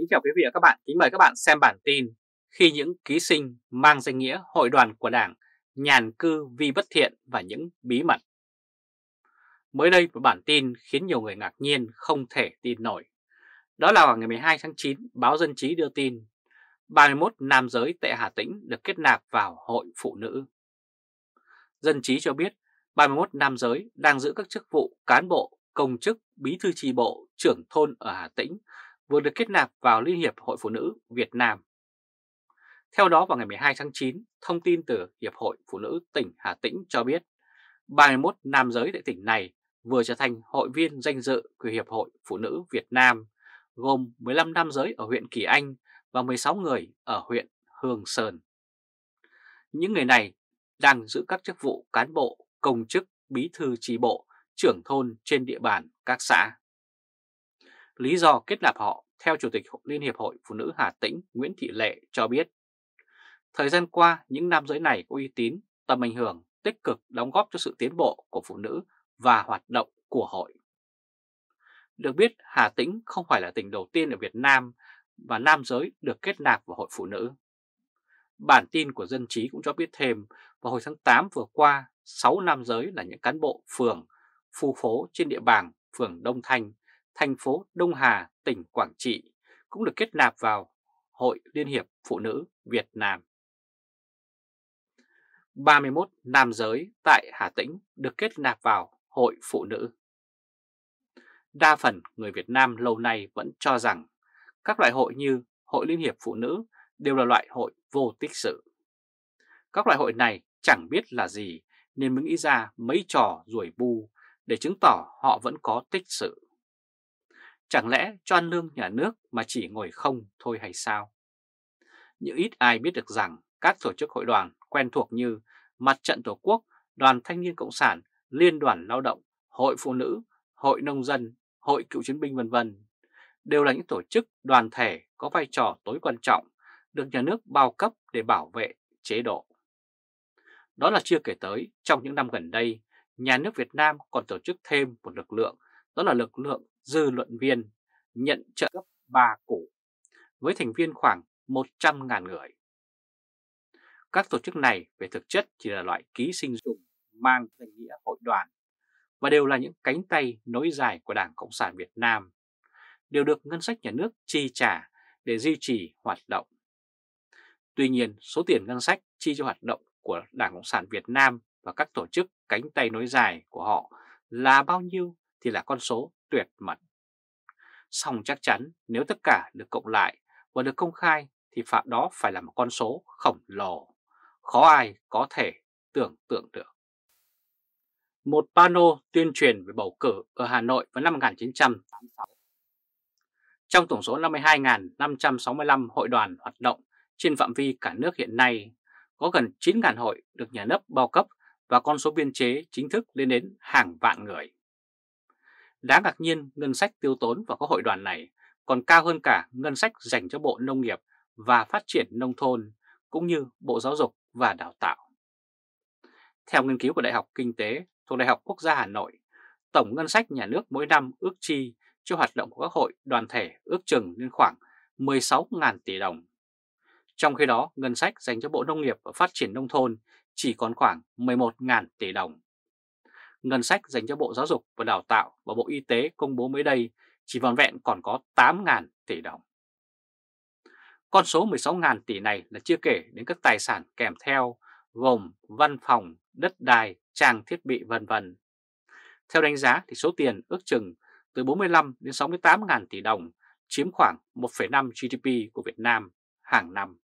Kính chào quý vị và các bạn, kính mời các bạn xem bản tin Khi những ký sinh mang danh nghĩa hội đoàn của Đảng nhàn cư vi bất thiện và những bí mật Mới đây một bản tin khiến nhiều người ngạc nhiên không thể tin nổi Đó là vào ngày 12 tháng 9, báo Dân Trí đưa tin 31 nam giới tại Hà Tĩnh được kết nạp vào hội phụ nữ Dân Trí cho biết 31 nam giới đang giữ các chức vụ cán bộ, công chức, bí thư tri bộ, trưởng thôn ở Hà Tĩnh vừa được kết nạp vào Liên hiệp Hội Phụ nữ Việt Nam. Theo đó vào ngày 12 tháng 9, thông tin từ Hiệp hội Phụ nữ tỉnh Hà Tĩnh cho biết 31 nam giới tại tỉnh này vừa trở thành hội viên danh dự của Hiệp hội Phụ nữ Việt Nam, gồm 15 nam giới ở huyện Kỳ Anh và 16 người ở huyện Hương Sơn. Những người này đang giữ các chức vụ cán bộ, công chức, bí thư tri bộ, trưởng thôn trên địa bàn các xã. Lý do kết nạp họ theo Chủ tịch Liên Hiệp Hội Phụ nữ Hà Tĩnh Nguyễn Thị Lệ cho biết, thời gian qua những nam giới này có uy tín, tầm ảnh hưởng, tích cực đóng góp cho sự tiến bộ của phụ nữ và hoạt động của hội. Được biết, Hà Tĩnh không phải là tỉnh đầu tiên ở Việt Nam và nam giới được kết nạp vào hội phụ nữ. Bản tin của Dân trí cũng cho biết thêm, vào hồi tháng 8 vừa qua, 6 nam giới là những cán bộ phường, khu phố trên địa bàn phường Đông Thanh thành phố Đông Hà, tỉnh Quảng Trị cũng được kết nạp vào Hội Liên hiệp Phụ nữ Việt Nam. 31 nam giới tại Hà Tĩnh được kết nạp vào Hội Phụ nữ. Đa phần người Việt Nam lâu nay vẫn cho rằng các loại hội như Hội Liên hiệp Phụ nữ đều là loại hội vô tích sự. Các loại hội này chẳng biết là gì nên mới nghĩ ra mấy trò ruồi bu để chứng tỏ họ vẫn có tích sự. Chẳng lẽ cho ăn lương nhà nước mà chỉ ngồi không thôi hay sao? Nhưng ít ai biết được rằng các tổ chức hội đoàn quen thuộc như Mặt trận Tổ quốc, Đoàn Thanh niên Cộng sản, Liên đoàn Lao động, Hội Phụ nữ, Hội Nông dân, Hội Cựu chiến binh vân vân đều là những tổ chức đoàn thể có vai trò tối quan trọng được nhà nước bao cấp để bảo vệ chế độ. Đó là chưa kể tới, trong những năm gần đây, nhà nước Việt Nam còn tổ chức thêm một lực lượng, đó là lực lượng dư luận viên nhận trợ cấp 3 củ với thành viên khoảng 100.000 người. Các tổ chức này về thực chất chỉ là loại ký sinh trùng mang danh nghĩa hội đoàn và đều là những cánh tay nối dài của Đảng Cộng sản Việt Nam, đều được ngân sách nhà nước chi trả để duy trì hoạt động. Tuy nhiên, số tiền ngân sách chi cho hoạt động của Đảng Cộng sản Việt Nam và các tổ chức cánh tay nối dài của họ là bao nhiêu thì là con số tuyệt mật. Song chắc chắn nếu tất cả được cộng lại và được công khai thì phạm đó phải là một con số khổng lồ, khó ai có thể tưởng tượng được. Một pano tuyên truyền về bầu cử ở Hà Nội vào năm 1986. Trong tổng số 52.565 hội đoàn hoạt động trên phạm vi cả nước hiện nay, có gần 9.000 hội được nhà nước bao cấp và con số biên chế chính thức lên đến hàng vạn người. Đáng ngạc nhiên, ngân sách tiêu tốn vào các hội đoàn này còn cao hơn cả ngân sách dành cho Bộ Nông nghiệp và Phát triển Nông thôn, cũng như Bộ Giáo dục và Đào tạo. Theo nghiên cứu của Đại học Kinh tế thuộc Đại học Quốc gia Hà Nội, tổng ngân sách nhà nước mỗi năm ước chi cho hoạt động của các hội đoàn thể ước chừng lên khoảng 16.000 tỷ đồng. Trong khi đó, ngân sách dành cho Bộ Nông nghiệp và Phát triển Nông thôn chỉ còn khoảng 11.000 tỷ đồng ngân sách dành cho Bộ Giáo dục và Đào tạo và Bộ Y tế công bố mới đây chỉ vòn vẹn còn có 8.000 tỷ đồng. Con số 16.000 tỷ này là chưa kể đến các tài sản kèm theo gồm văn phòng, đất đai, trang thiết bị vân vân. Theo đánh giá thì số tiền ước chừng từ 45 đến 68 ngàn tỷ đồng, chiếm khoảng 1,5 GDP của Việt Nam hàng năm.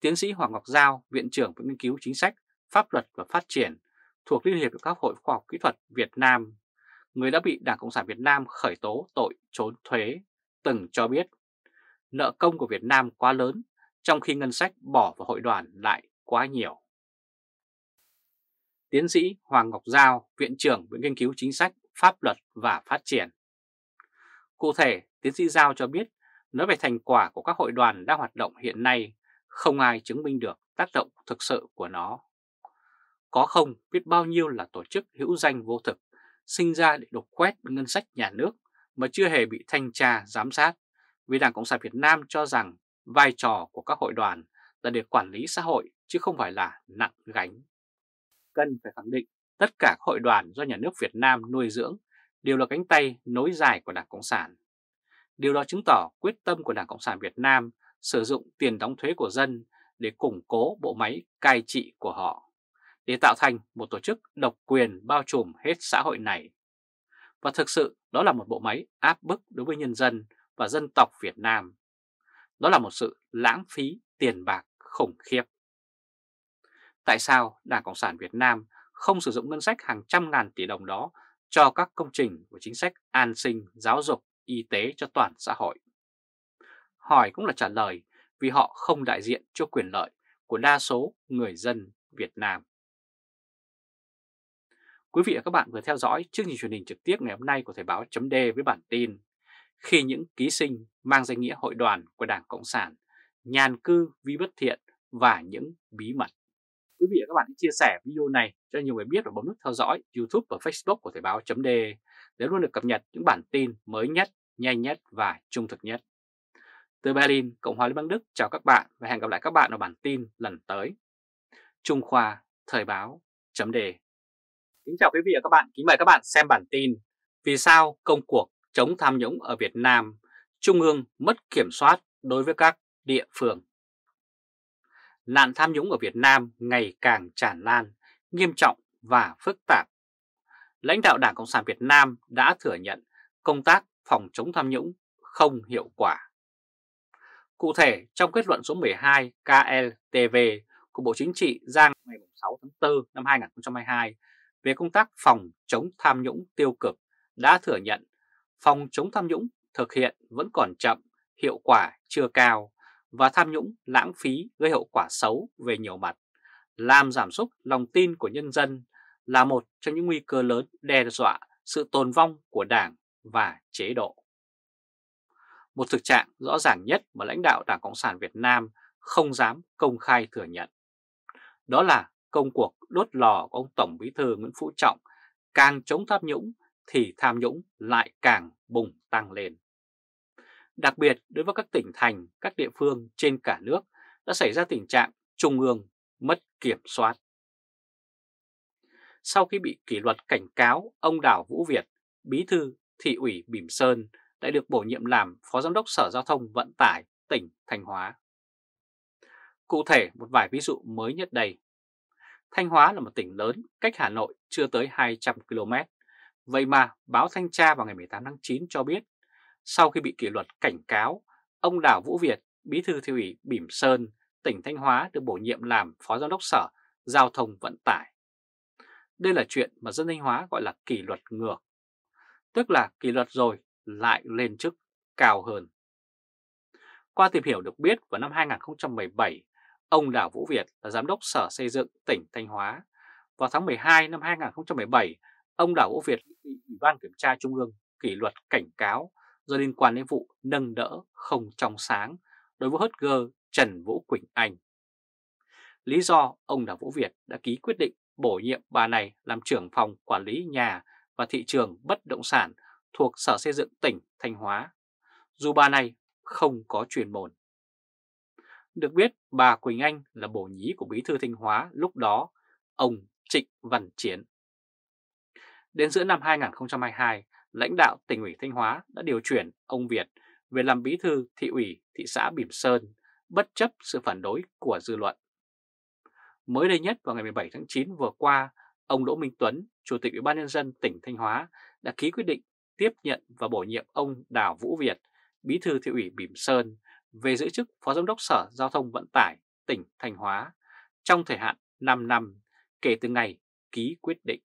Tiến sĩ Hoàng Ngọc Giao, Viện trưởng Viện Nghiên cứu Chính sách, Pháp luật và Phát triển thuộc Liên hiệp các hội khoa học kỹ thuật Việt Nam, người đã bị Đảng Cộng sản Việt Nam khởi tố tội trốn thuế, từng cho biết nợ công của Việt Nam quá lớn, trong khi ngân sách bỏ vào hội đoàn lại quá nhiều. Tiến sĩ Hoàng Ngọc Giao, Viện trưởng Viện Nghiên cứu Chính sách, Pháp luật và Phát triển. Cụ thể, tiến sĩ Giao cho biết, nói về thành quả của các hội đoàn đang hoạt động hiện nay, không ai chứng minh được tác động thực sự của nó. Có không biết bao nhiêu là tổ chức hữu danh vô thực, sinh ra để đục quét ngân sách nhà nước mà chưa hề bị thanh tra giám sát, vì Đảng Cộng sản Việt Nam cho rằng vai trò của các hội đoàn là để quản lý xã hội chứ không phải là nặng gánh. Cần phải khẳng định tất cả các hội đoàn do nhà nước Việt Nam nuôi dưỡng đều là cánh tay nối dài của Đảng Cộng sản. Điều đó chứng tỏ quyết tâm của Đảng Cộng sản Việt Nam sử dụng tiền đóng thuế của dân để củng cố bộ máy cai trị của họ để tạo thành một tổ chức độc quyền bao trùm hết xã hội này. Và thực sự đó là một bộ máy áp bức đối với nhân dân và dân tộc Việt Nam. Đó là một sự lãng phí tiền bạc khủng khiếp. Tại sao Đảng Cộng sản Việt Nam không sử dụng ngân sách hàng trăm ngàn tỷ đồng đó cho các công trình của chính sách an sinh, giáo dục, y tế cho toàn xã hội? Hỏi cũng là trả lời vì họ không đại diện cho quyền lợi của đa số người dân Việt Nam. Quý vị và các bạn vừa theo dõi chương trình truyền hình trực tiếp ngày hôm nay của Thời báo chấm với bản tin Khi những ký sinh mang danh nghĩa hội đoàn của Đảng Cộng sản, nhàn cư vi bất thiện và những bí mật. Quý vị và các bạn hãy chia sẻ video này cho nhiều người biết và bấm nút theo dõi YouTube và Facebook của Thời báo chấm để luôn được cập nhật những bản tin mới nhất, nhanh nhất và trung thực nhất. Từ Berlin, Cộng hòa Liên bang Đức chào các bạn và hẹn gặp lại các bạn ở bản tin lần tới. Trung Khoa Thời báo chấm đề Kính chào quý vị và các bạn, kính mời các bạn xem bản tin Vì sao công cuộc chống tham nhũng ở Việt Nam, Trung ương mất kiểm soát đối với các địa phương Nạn tham nhũng ở Việt Nam ngày càng tràn lan, nghiêm trọng và phức tạp Lãnh đạo Đảng Cộng sản Việt Nam đã thừa nhận công tác phòng chống tham nhũng không hiệu quả Cụ thể, trong kết luận số 12 KLTV của Bộ Chính trị ra ngày 6 tháng 4 năm 2022 về công tác phòng chống tham nhũng tiêu cực đã thừa nhận phòng chống tham nhũng thực hiện vẫn còn chậm, hiệu quả chưa cao và tham nhũng lãng phí gây hậu quả xấu về nhiều mặt, làm giảm sút lòng tin của nhân dân là một trong những nguy cơ lớn đe dọa sự tồn vong của Đảng và chế độ. Một thực trạng rõ ràng nhất mà lãnh đạo Đảng Cộng sản Việt Nam không dám công khai thừa nhận. Đó là công cuộc đốt lò của ông Tổng Bí thư Nguyễn Phú Trọng càng chống tham nhũng thì tham nhũng lại càng bùng tăng lên. Đặc biệt đối với các tỉnh thành, các địa phương trên cả nước đã xảy ra tình trạng trung ương mất kiểm soát. Sau khi bị kỷ luật cảnh cáo, ông Đào Vũ Việt, bí thư thị ủy Bỉm Sơn đã được bổ nhiệm làm Phó Giám đốc Sở Giao thông Vận tải tỉnh Thanh Hóa. Cụ thể một vài ví dụ mới nhất đây. Thanh Hóa là một tỉnh lớn, cách Hà Nội chưa tới 200 km. Vậy mà báo Thanh tra vào ngày 18 tháng 9 cho biết, sau khi bị kỷ luật cảnh cáo, ông Đào Vũ Việt, bí thư thị ủy Bỉm Sơn, tỉnh Thanh Hóa được bổ nhiệm làm phó giám đốc sở giao thông vận tải. Đây là chuyện mà dân Thanh Hóa gọi là kỷ luật ngược. Tức là kỷ luật rồi lại lên chức cao hơn. Qua tìm hiểu được biết vào năm 2017, Ông Đào Vũ Việt là Giám đốc Sở Xây dựng tỉnh Thanh Hóa. Vào tháng 12 năm 2017, ông Đào Vũ Việt bị Ủy ban Kiểm tra Trung ương kỷ luật cảnh cáo do liên quan đến vụ nâng đỡ không trong sáng đối với hớt gơ Trần Vũ Quỳnh Anh. Lý do ông Đào Vũ Việt đã ký quyết định bổ nhiệm bà này làm trưởng phòng quản lý nhà và thị trường bất động sản thuộc Sở Xây dựng tỉnh Thanh Hóa, dù bà này không có truyền môn. Được biết bà Quỳnh Anh là bổ nhí của bí thư Thanh Hóa lúc đó, ông Trịnh Văn Chiến. Đến giữa năm 2022, lãnh đạo tỉnh ủy Thanh Hóa đã điều chuyển ông Việt về làm bí thư thị ủy thị xã Bỉm Sơn, bất chấp sự phản đối của dư luận. Mới đây nhất vào ngày 17 tháng 9 vừa qua, ông Đỗ Minh Tuấn, Chủ tịch Ủy ban Nhân dân tỉnh Thanh Hóa đã ký quyết định tiếp nhận và bổ nhiệm ông Đào Vũ Việt, bí thư thị ủy Bỉm Sơn, về giữ chức Phó Giám đốc Sở Giao thông Vận tải tỉnh Thanh Hóa trong thời hạn 5 năm kể từ ngày ký quyết định.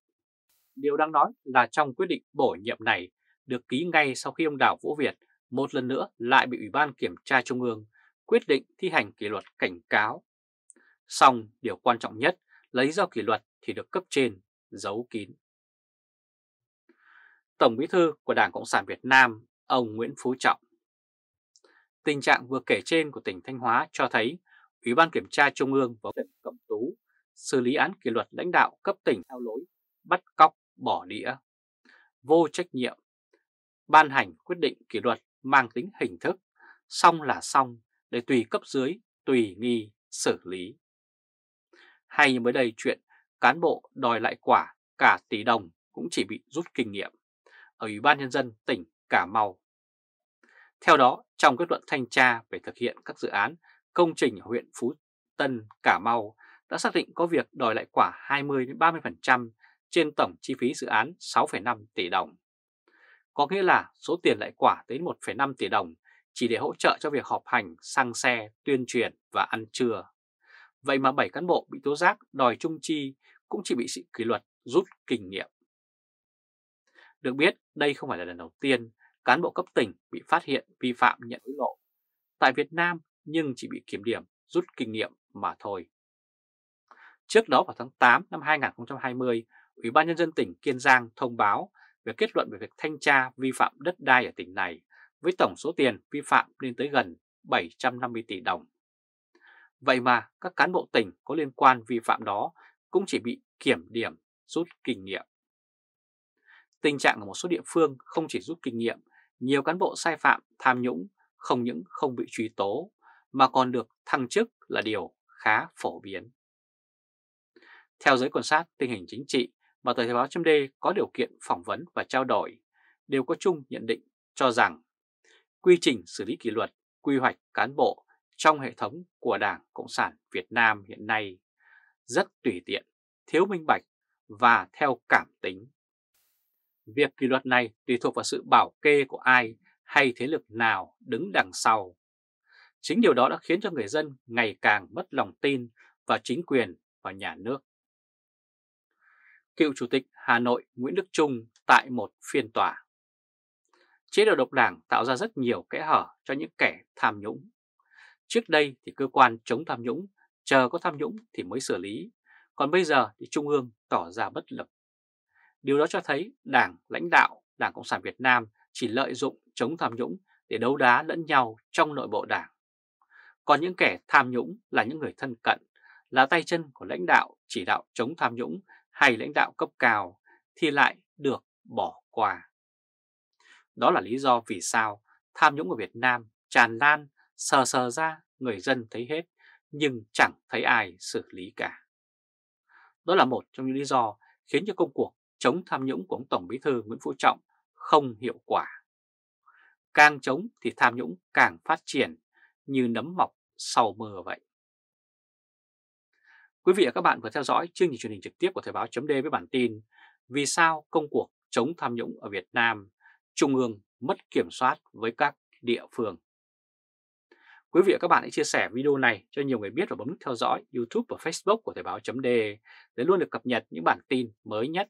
Điều đáng nói là trong quyết định bổ nhiệm này được ký ngay sau khi ông Đào Vũ Việt một lần nữa lại bị Ủy ban Kiểm tra Trung ương quyết định thi hành kỷ luật cảnh cáo. Song điều quan trọng nhất là lý do kỷ luật thì được cấp trên giấu kín. Tổng bí thư của Đảng Cộng sản Việt Nam, ông Nguyễn Phú Trọng Tình trạng vừa kể trên của tỉnh Thanh Hóa cho thấy Ủy ban Kiểm tra Trung ương và tỉnh Cẩm Tú xử lý án kỷ luật lãnh đạo cấp tỉnh theo lối bắt cóc bỏ đĩa, vô trách nhiệm, ban hành quyết định kỷ luật mang tính hình thức, xong là xong để tùy cấp dưới, tùy nghi, xử lý. Hay như mới đây chuyện cán bộ đòi lại quả cả tỷ đồng cũng chỉ bị rút kinh nghiệm. Ở Ủy ban Nhân dân tỉnh Cà Mau theo đó, trong kết luận thanh tra về thực hiện các dự án công trình huyện Phú Tân, Cà Mau đã xác định có việc đòi lại quả 20-30% trên tổng chi phí dự án 6,5 tỷ đồng. Có nghĩa là số tiền lại quả tới 1,5 tỷ đồng chỉ để hỗ trợ cho việc họp hành, sang xe, tuyên truyền và ăn trưa. Vậy mà 7 cán bộ bị tố giác đòi trung chi cũng chỉ bị sự kỷ luật rút kinh nghiệm. Được biết, đây không phải là lần đầu tiên cán bộ cấp tỉnh bị phát hiện vi phạm nhận hối lộ tại Việt Nam nhưng chỉ bị kiểm điểm rút kinh nghiệm mà thôi. Trước đó vào tháng 8 năm 2020, Ủy ban Nhân dân tỉnh Kiên Giang thông báo về kết luận về việc thanh tra vi phạm đất đai ở tỉnh này với tổng số tiền vi phạm lên tới gần 750 tỷ đồng. Vậy mà các cán bộ tỉnh có liên quan vi phạm đó cũng chỉ bị kiểm điểm, rút kinh nghiệm. Tình trạng ở một số địa phương không chỉ rút kinh nghiệm nhiều cán bộ sai phạm tham nhũng không những không bị truy tố mà còn được thăng chức là điều khá phổ biến. Theo giới quan sát tình hình chính trị mà Tờ Thời báo chấm có điều kiện phỏng vấn và trao đổi đều có chung nhận định cho rằng quy trình xử lý kỷ luật, quy hoạch cán bộ trong hệ thống của Đảng Cộng sản Việt Nam hiện nay rất tùy tiện, thiếu minh bạch và theo cảm tính. Việc kỷ luật này tùy thuộc vào sự bảo kê của ai hay thế lực nào đứng đằng sau. Chính điều đó đã khiến cho người dân ngày càng mất lòng tin vào chính quyền và nhà nước. Cựu Chủ tịch Hà Nội Nguyễn Đức Trung tại một phiên tòa Chế độ độc đảng tạo ra rất nhiều kẽ hở cho những kẻ tham nhũng. Trước đây thì cơ quan chống tham nhũng, chờ có tham nhũng thì mới xử lý, còn bây giờ thì Trung ương tỏ ra bất lực. Điều đó cho thấy Đảng, lãnh đạo Đảng Cộng sản Việt Nam chỉ lợi dụng chống tham nhũng để đấu đá lẫn nhau trong nội bộ đảng. Còn những kẻ tham nhũng là những người thân cận, là tay chân của lãnh đạo chỉ đạo chống tham nhũng hay lãnh đạo cấp cao thì lại được bỏ qua. Đó là lý do vì sao tham nhũng ở Việt Nam tràn lan, sờ sờ ra người dân thấy hết nhưng chẳng thấy ai xử lý cả. Đó là một trong những lý do khiến cho công cuộc chống tham nhũng của ông Tổng Bí thư Nguyễn Phú Trọng không hiệu quả. Càng chống thì tham nhũng càng phát triển như nấm mọc sau mưa vậy. Quý vị và các bạn vừa theo dõi chương trình truyền hình trực tiếp của Thời báo chấm với bản tin Vì sao công cuộc chống tham nhũng ở Việt Nam, Trung ương mất kiểm soát với các địa phương. Quý vị và các bạn hãy chia sẻ video này cho nhiều người biết và bấm nút theo dõi YouTube và Facebook của Thời báo chấm để luôn được cập nhật những bản tin mới nhất